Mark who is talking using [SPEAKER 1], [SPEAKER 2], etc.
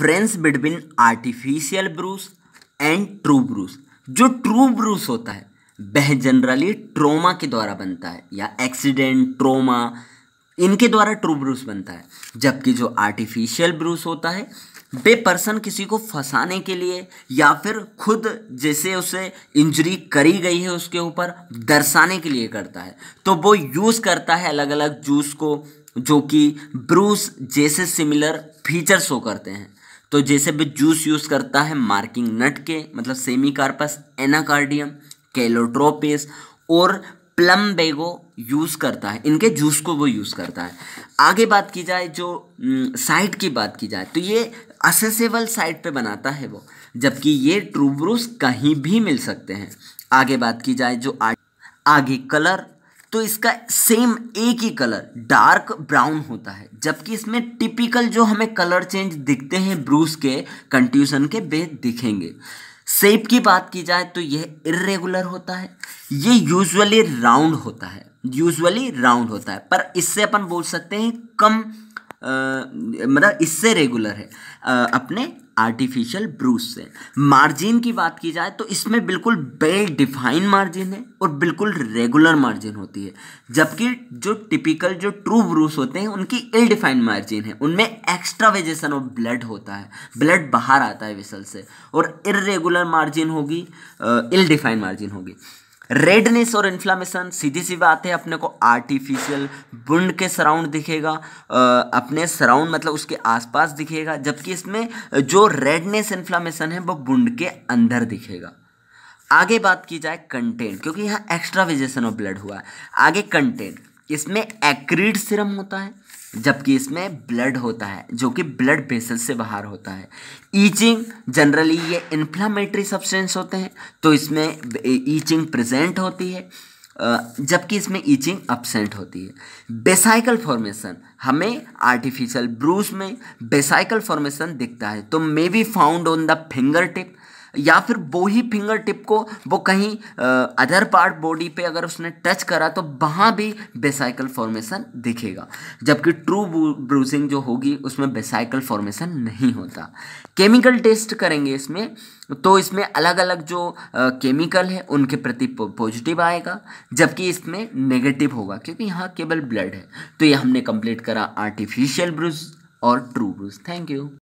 [SPEAKER 1] difference between artificial bruise and true bruise जो true bruise होता है वह जनरली ट्रोमा के द्वारा बनता है या एक्सीडेंट ट्रोमा इनके द्वारा ट्रू ब्रूस बनता है जबकि जो आर्टिफिशियल ब्रूस होता है वे पर्सन किसी को फंसाने के लिए या फिर खुद जैसे उसे इंजरी करी गई है उसके ऊपर दर्शाने के लिए करता है तो वो यूज़ करता है अलग अलग जूस को जो कि ब्रूस जैसे सिमिलर फीचर शो करते हैं तो जैसे भी जूस यूज़ करता है मार्किंग नट के मतलब सेमी कार्पस एनाकार्डियम कैलोट्रोपेस और प्लम बेगो यूज़ करता है इनके जूस को वो यूज़ करता है आगे बात की जाए जो साइट की बात की जाए तो ये असेसेबल साइट पे बनाता है वो जबकि ये ट्रूब्रूस कहीं भी मिल सकते हैं आगे बात की जाए जो आगे कलर तो इसका सेम एक ही कलर डार्क ब्राउन होता है जबकि इसमें टिपिकल जो हमें कलर चेंज दिखते हैं ब्रूस के कंट्यूशन के वे दिखेंगे सेप की बात की जाए तो यह इरेगुलर होता है ये यूजुअली राउंड होता है यूजुअली राउंड होता है पर इससे अपन बोल सकते हैं कम मतलब इससे रेगुलर है आ, अपने आर्टिफिशियल ब्रूस से मार्जिन की बात की जाए तो इसमें बिल्कुल बेल डिफाइन मार्जिन है और बिल्कुल रेगुलर मार्जिन होती है जबकि जो टिपिकल जो ट्रू ब्रूस होते हैं उनकी इल डिफाइन मार्जिन है उनमें एक्स्ट्रा वेजेशन ऑफ ब्लड होता है ब्लड बाहर आता है विसल से और इरेगुलर मार्जिन होगी इल डिफाइन मार्जिन होगी रेडनेस और इन्फ्लामेशन सीधी सी बात है अपने को आर्टिफिशियल बुंड के सराउंड दिखेगा अपने सराउंड मतलब उसके आसपास दिखेगा जबकि इसमें जो रेडनेस इन्फ्लामेशन है वो बुंड के अंदर दिखेगा आगे बात की जाए कंटेंट क्योंकि यहाँ एक्स्ट्रा विजेशन ऑफ ब्लड हुआ है आगे कंटेंट इसमें एक्रीड सिरम होता है जबकि इसमें ब्लड होता है जो कि ब्लड बेसल से बाहर होता है ईचिंग जनरली ये इन्फ्लामेटरी सब्सटेंस होते हैं तो इसमें ईचिंग प्रेजेंट होती है जबकि इसमें ईचिंग अपसेंट होती है बेसाइकल फॉर्मेशन हमें आर्टिफिशियल ब्रूस में बेसाइकल फॉर्मेशन दिखता है तो may be found on the finger tip या फिर वो ही फिंगर टिप को वो कहीं अदर पार्ट बॉडी पे अगर उसने टच करा तो वहाँ भी बेसाइकल फॉर्मेशन दिखेगा जबकि ट्रू ब्रूजिंग जो होगी उसमें बेसाइकल फॉर्मेशन नहीं होता केमिकल टेस्ट करेंगे इसमें तो इसमें अलग अलग जो केमिकल है उनके प्रति पॉजिटिव आएगा जबकि इसमें नेगेटिव होगा क्योंकि यहाँ केवल ब्लड है तो ये हमने कंप्लीट करा आर्टिफिशियल ब्रूज और ट्रू ब्रूज थैंक यू